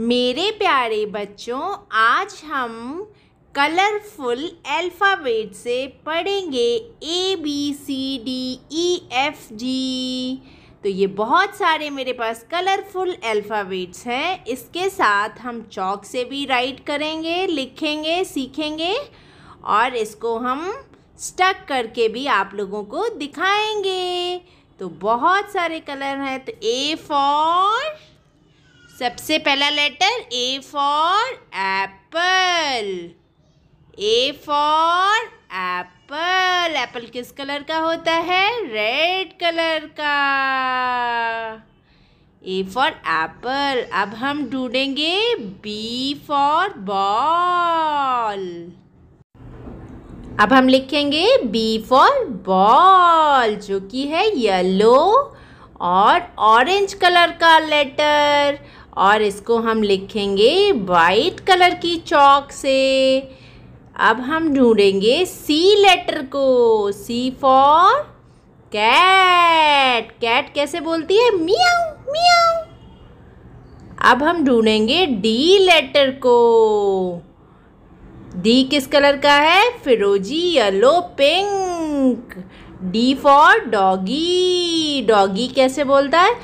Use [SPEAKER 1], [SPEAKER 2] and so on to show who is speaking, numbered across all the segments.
[SPEAKER 1] मेरे प्यारे बच्चों आज हम कलरफुल अल्फ़ाबेट से पढ़ेंगे A B C D E F G तो ये बहुत सारे मेरे पास कलरफुल अल्फ़ाबेट्स हैं इसके साथ हम चौक से भी राइट करेंगे लिखेंगे सीखेंगे और इसको हम स्टक करके भी आप लोगों को दिखाएंगे तो बहुत सारे कलर हैं तो ए फॉर सबसे पहला letter A for apple A for apple apple किस कलर का होता है रेड कलर का ए फॉर एप्पल अब हम ढूंढेंगे बी फॉर बॉल अब हम लिखेंगे बी फॉर बॉल जो कि है येलो और ऑरेंज कलर का लेटर और इसको हम लिखेंगे वाइट कलर की चौक से अब हम ढूंढेंगे सी लेटर को सी फॉर कैट कैट कैसे बोलती है मियाँ मियाँ अब हम ढूंढेंगे डी लेटर को डी किस कलर का है फिरोजी yellow pink D for doggy doggy कैसे बोलता है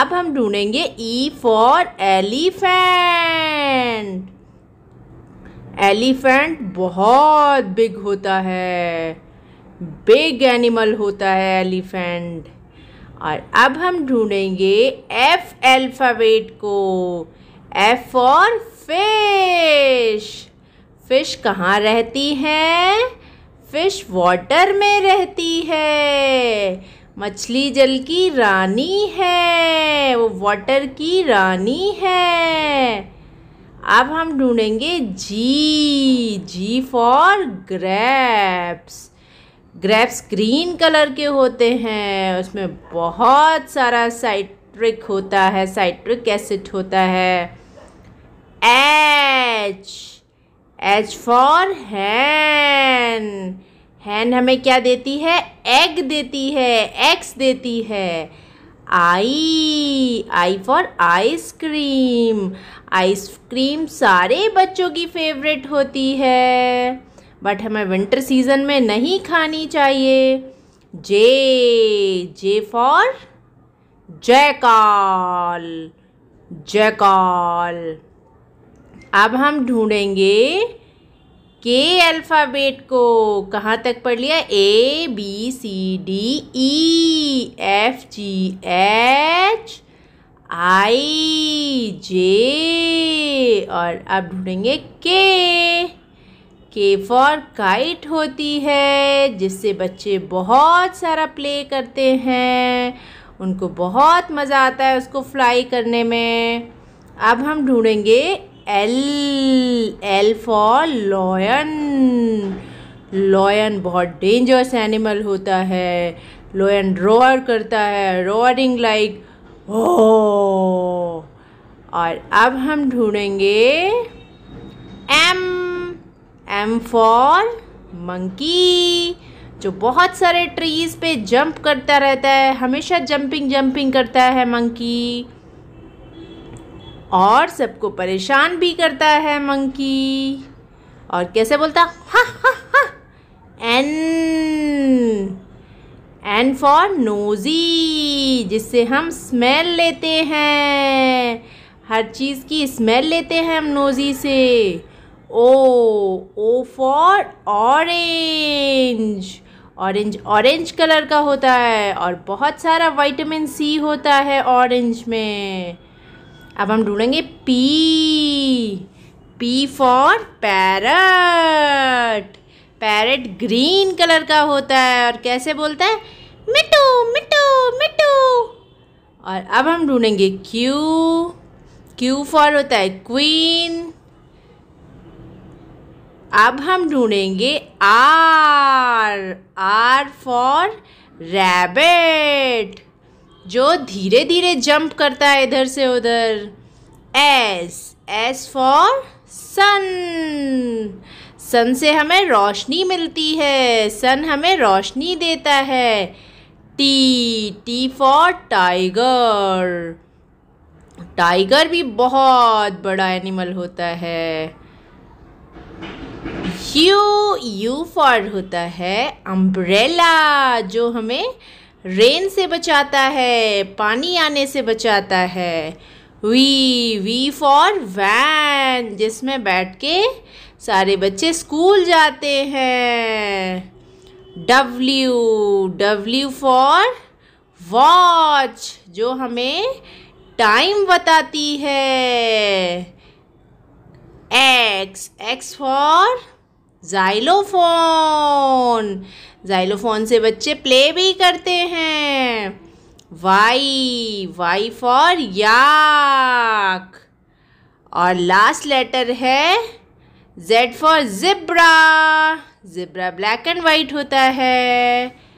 [SPEAKER 1] अब हम ढूंढेंगे ई फॉर एलिफेंट एलिफेंट बहुत बिग होता है बिग एनिमल होता है एलिफेंट और अब हम ढूंढेंगे एफ एल्फावेट को एफ फॉर फिश फिश कहाँ रहती है फिश वाटर में रहती है मछली जल की रानी है वो वाटर की रानी है अब हम ढूंढेंगे G G for grapes grapes green colour के होते हैं उसमें बहुत सारा साइट्रिक होता है साइट्रिक एसिड होता है एच एच फॉर हैंड हैन हमें क्या देती है एग देती है एक्स देती है I I for ice cream ice cream सारे बच्चों की फेवरेट होती है बट हमें विंटर सीजन में नहीं खानी चाहिए जे जे फॉर जैकॉल जयकाल अब हम ढूंढेंगे के अल्फ़ाबेट को कहाँ तक पढ़ लिया A B C D E F G H I J और अब ढूंढेंगे के के फॉर काइट होती है जिससे बच्चे बहुत सारा प्ले करते हैं उनको बहुत मज़ा आता है उसको फ्लाई करने में अब हम ढूंढेंगे L L for lion lion बहुत डेंजरस एनिमल होता है लॉयन रोअर करता है रोअरिंग लाइक ओ और अब हम ढूंढेंगे एम एम फॉर मंकी जो बहुत सारे ट्रीज़ पे जंप करता रहता है हमेशा जंपिंग जंपिंग करता है मंकी और सबको परेशान भी करता है मंकी और कैसे बोलता एन एन फॉर नोज़ी जिससे हम स्मेल लेते हैं हर चीज़ की स्मेल लेते हैं हम नोज़ी से O O for orange orange orange colour का होता है और बहुत सारा विटामिन सी होता है ऑरेंज में अब हम ढूंढेंगे P P for parrot parrot green colour का होता है और कैसे बोलता है मिटू मिटू मिटू और अब हम ढूंढेंगे क्यू क्यू फॉर होता है क्वीन अब हम ढूंढेंगे आर आर फॉर रैबिट जो धीरे धीरे जंप करता है इधर से उधर S S for sun sun से हमें रोशनी मिलती है सन हमें रोशनी देता है T T for tiger tiger भी बहुत बड़ा एनिमल होता है यू यू फॉर होता है अम्ब्रेला जो हमें रेन से बचाता है पानी आने से बचाता है वी वी फॉर वैन जिसमें बैठ के सारे बच्चे स्कूल जाते हैं डब्ल्यू डब्ल्यू फॉर वॉच जो हमें टाइम बताती है X X for xylophone xylophone से बच्चे प्ले भी करते हैं वाई वाई फॉर याक और लास्ट लेटर है Z for zebra zebra black and white होता है